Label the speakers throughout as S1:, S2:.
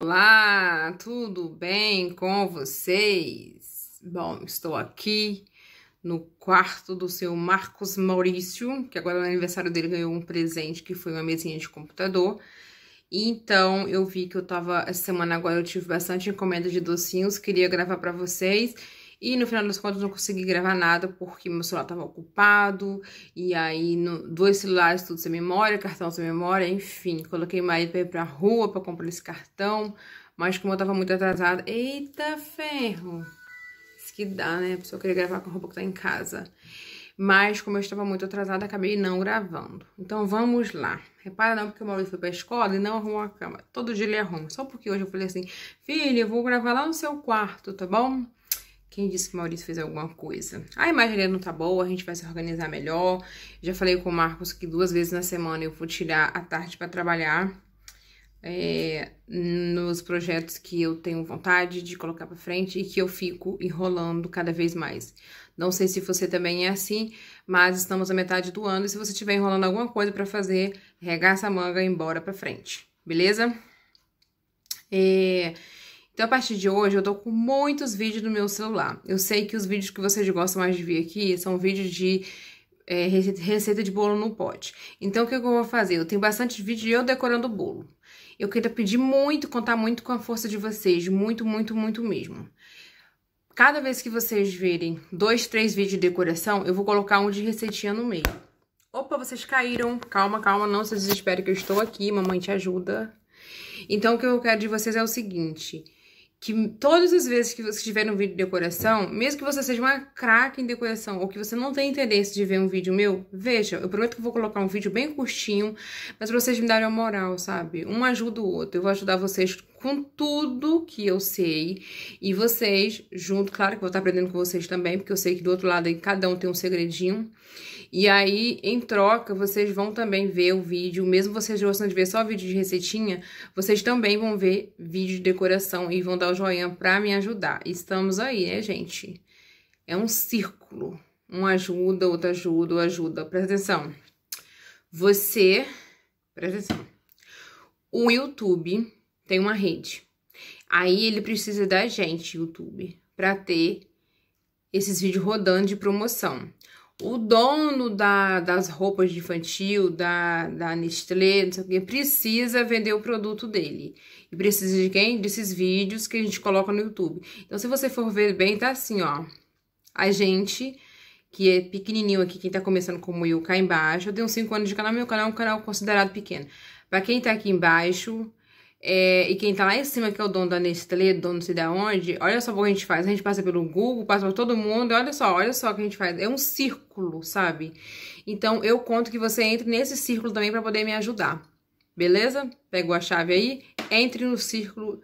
S1: Olá, tudo bem com vocês? Bom, estou aqui no quarto do seu Marcos Maurício, que agora no aniversário dele ganhou um presente que foi uma mesinha de computador. Então, eu vi que eu tava essa semana agora eu tive bastante encomenda de docinhos, queria gravar para vocês e no final das contas não consegui gravar nada porque meu celular estava ocupado. E aí, no, dois celulares, tudo sem memória, cartão sem memória, enfim. Coloquei marido para ir pra rua pra comprar esse cartão. Mas como eu tava muito atrasada. Eita ferro! Isso que dá, né? A pessoa queria gravar com a roupa que tá em casa. Mas como eu estava muito atrasada, acabei não gravando. Então vamos lá. Repara não porque o Maurício foi pra escola e não arrumou a cama. Todo dia ele arruma. Só porque hoje eu falei assim, filha, eu vou gravar lá no seu quarto, tá bom? Quem disse que Maurício fez alguma coisa? A imagem dele não tá boa, a gente vai se organizar melhor. Já falei com o Marcos que duas vezes na semana eu vou tirar a tarde para trabalhar é, nos projetos que eu tenho vontade de colocar para frente e que eu fico enrolando cada vez mais. Não sei se você também é assim, mas estamos à metade do ano e se você estiver enrolando alguma coisa para fazer, regaça a manga e embora para frente, beleza? É, então, a partir de hoje, eu tô com muitos vídeos no meu celular. Eu sei que os vídeos que vocês gostam mais de ver aqui são vídeos de é, receita de bolo no pote. Então, o é que eu vou fazer? Eu tenho bastante vídeo de eu decorando o bolo. Eu queria pedir muito, contar muito com a força de vocês. Muito, muito, muito mesmo. Cada vez que vocês verem dois, três vídeos de decoração, eu vou colocar um de receitinha no meio. Opa, vocês caíram. Calma, calma, não se desespere que eu estou aqui. Mamãe te ajuda. Então, o que eu quero de vocês é o seguinte que todas as vezes que você tiver um vídeo de decoração, mesmo que você seja uma craque em decoração ou que você não tenha interesse de ver um vídeo meu, veja, eu prometo que eu vou colocar um vídeo bem curtinho, mas pra vocês me darem uma moral, sabe? Um ajuda o outro, eu vou ajudar vocês com tudo que eu sei. E vocês, junto, claro que vou estar aprendendo com vocês também, porque eu sei que do outro lado aí cada um tem um segredinho. E aí, em troca, vocês vão também ver o vídeo, mesmo vocês gostando de ver só vídeo de receitinha, vocês também vão ver vídeo de decoração e vão dar o joinha pra me ajudar. Estamos aí, né, gente? É um círculo. Um ajuda, outro ajuda, outro ajuda. Presta atenção. Você, presta atenção. O YouTube tem uma rede. Aí ele precisa da gente, YouTube, para ter esses vídeos rodando de promoção. O dono da, das roupas de infantil, da, da Nestlé, não sei o que, precisa vender o produto dele. E precisa de quem? Desses vídeos que a gente coloca no YouTube. Então, se você for ver bem, tá assim, ó. A gente, que é pequenininho aqui, quem tá começando como eu, cá embaixo. Eu tenho 5 anos de canal, meu canal é um canal considerado pequeno. Pra quem tá aqui embaixo, é, e quem tá lá em cima, que é o dono da Nestlé, dono não sei de onde, olha só o que a gente faz. A gente passa pelo Google, passa por todo mundo, olha só, olha só o que a gente faz. É um círculo, sabe? Então, eu conto que você entre nesse círculo também para poder me ajudar. Beleza? Pegou a chave aí, entre no círculo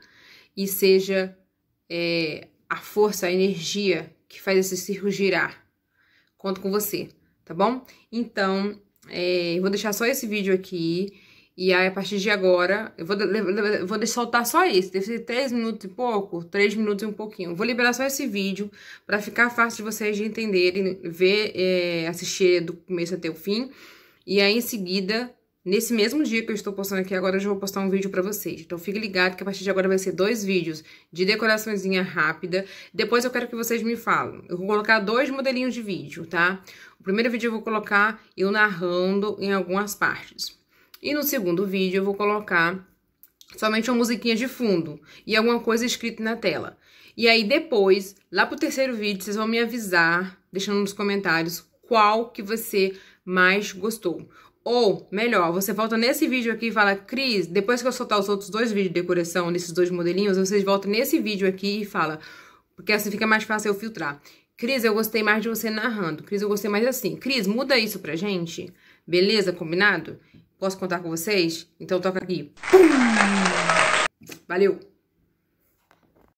S1: e seja é, a força, a energia que faz esse círculo girar. Conto com você, tá bom? Então, é, vou deixar só esse vídeo aqui. E aí, a partir de agora, eu vou, vou deixar soltar só isso. Deve ser 3 minutos e pouco, 3 minutos e um pouquinho. Vou liberar só esse vídeo para ficar fácil de vocês de entenderem, ver, é, assistir do começo até o fim. E aí, em seguida, Nesse mesmo dia que eu estou postando aqui agora, eu já vou postar um vídeo para vocês. Então fique ligado que a partir de agora vai ser dois vídeos de decoraçãozinha rápida. Depois eu quero que vocês me falem. Eu vou colocar dois modelinhos de vídeo, tá? O primeiro vídeo eu vou colocar eu narrando em algumas partes. E no segundo vídeo eu vou colocar somente uma musiquinha de fundo e alguma coisa escrita na tela. E aí depois, lá pro terceiro vídeo, vocês vão me avisar, deixando nos comentários, qual que você mais gostou. Ou, melhor, você volta nesse vídeo aqui e fala, Cris, depois que eu soltar os outros dois vídeos de decoração, nesses dois modelinhos, vocês voltam nesse vídeo aqui e fala, porque assim fica mais fácil eu filtrar. Cris, eu gostei mais de você narrando. Cris, eu gostei mais assim. Cris, muda isso pra gente. Beleza? Combinado? Posso contar com vocês? Então toca aqui. Valeu!